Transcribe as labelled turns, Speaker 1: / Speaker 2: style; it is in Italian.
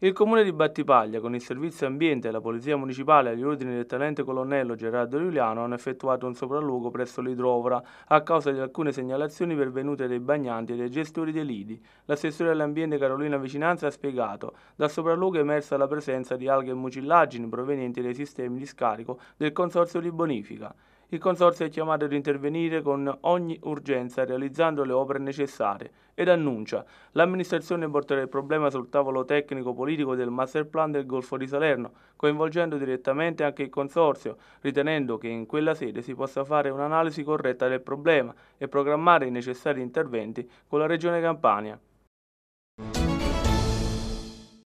Speaker 1: Il comune di Battipaglia, con il servizio ambiente, e la polizia municipale agli ordini del tenente colonnello Gerardo Giuliano, hanno effettuato un sopralluogo presso l'idrovora a causa di alcune segnalazioni pervenute dai bagnanti e dai gestori dei lidi. L'assessore all'ambiente Carolina Vicinanza ha spiegato: dal sopralluogo è emersa la presenza di alghe e mucillagini provenienti dai sistemi di scarico del consorzio di bonifica. Il Consorzio è chiamato ad intervenire con ogni urgenza realizzando le opere necessarie ed annuncia l'amministrazione porterà il problema sul tavolo tecnico-politico del master plan del Golfo di Salerno, coinvolgendo direttamente anche il Consorzio, ritenendo che in quella sede si possa fare un'analisi corretta del problema e programmare i necessari interventi con la Regione Campania.